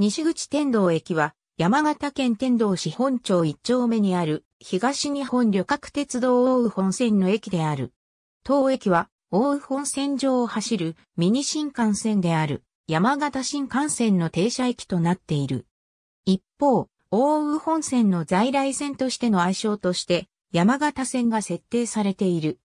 西口天童駅は山形県天童市本町一丁目にある東日本旅客鉄道大宇本線の駅である。当駅は大宇本線上を走るミニ新幹線である山形新幹線の停車駅となっている。一方、大宇本線の在来線としての愛称として山形線が設定されている。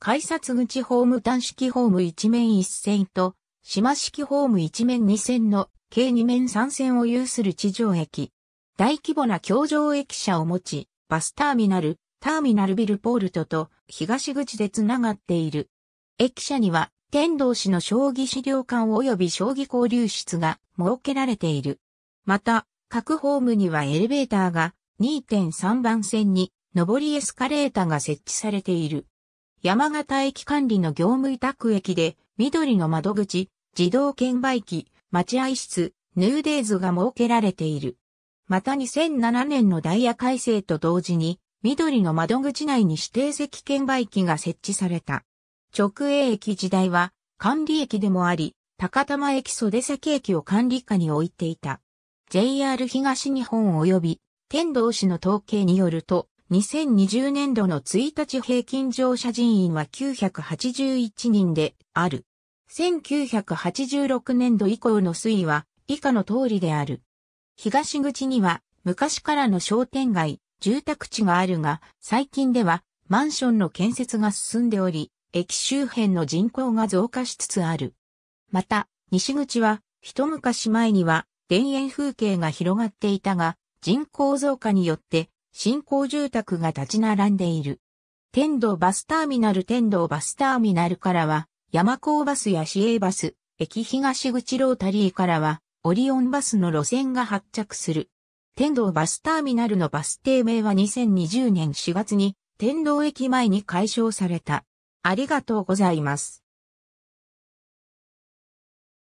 改札口ホーム端式ホーム一面一線と島式ホーム一面二線の計2面3線を有する地上駅。大規模な橋上駅舎を持ち、バスターミナル、ターミナルビルポールトと東口でつながっている。駅舎には天童市の将棋資料館及び将棋交流室が設けられている。また、各ホームにはエレベーターが2.3番線に上りエスカレーターが設置されている。山形駅管理の業務委託駅で、緑の窓口、自動券売機、待合室、ヌーデイズが設けられている。また2007年のダイヤ改正と同時に、緑の窓口内に指定席券売機が設置された。直営駅時代は管理駅でもあり、高玉駅袖崎駅を管理下に置いていた。JR 東日本及び天童市の統計によると、2020年度の1日平均乗車人員は981人である。1986年度以降の推移は以下の通りである。東口には昔からの商店街、住宅地があるが、最近ではマンションの建設が進んでおり、駅周辺の人口が増加しつつある。また、西口は一昔前には田園風景が広がっていたが、人口増加によって新興住宅が立ち並んでいる。天道バスターミナル天道バスターミナルからは山高バスや市営バス、駅東口ロータリーからは、オリオンバスの路線が発着する。天童バスターミナルのバス停名は2020年4月に天童駅前に解消された。ありがとうございます。